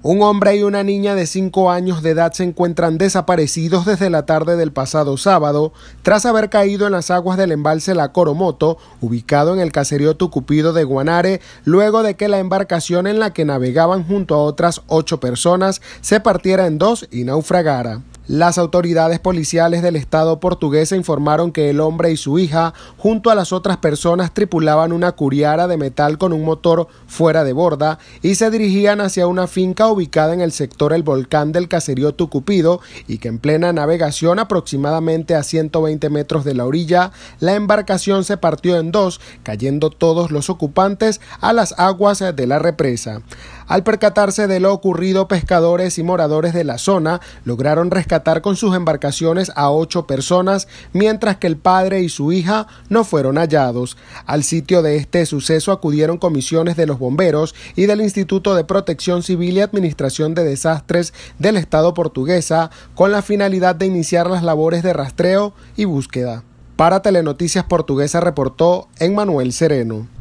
Un hombre y una niña de 5 años de edad se encuentran desaparecidos desde la tarde del pasado sábado tras haber caído en las aguas del embalse La Coromoto, ubicado en el caserío Tucupido de Guanare, luego de que la embarcación en la que navegaban junto a otras ocho personas se partiera en dos y naufragara. Las autoridades policiales del Estado portugués informaron que el hombre y su hija, junto a las otras personas, tripulaban una curiara de metal con un motor fuera de borda y se dirigían hacia una finca ubicada en el sector El Volcán del caserío Tucupido y que en plena navegación aproximadamente a 120 metros de la orilla, la embarcación se partió en dos, cayendo todos los ocupantes a las aguas de la represa. Al percatarse de lo ocurrido, pescadores y moradores de la zona lograron rescatar con sus embarcaciones a ocho personas, mientras que el padre y su hija no fueron hallados. Al sitio de este suceso acudieron comisiones de los bomberos y del Instituto de Protección Civil y Administración de Desastres del Estado portuguesa, con la finalidad de iniciar las labores de rastreo y búsqueda. Para Telenoticias Portuguesa reportó Emmanuel Sereno.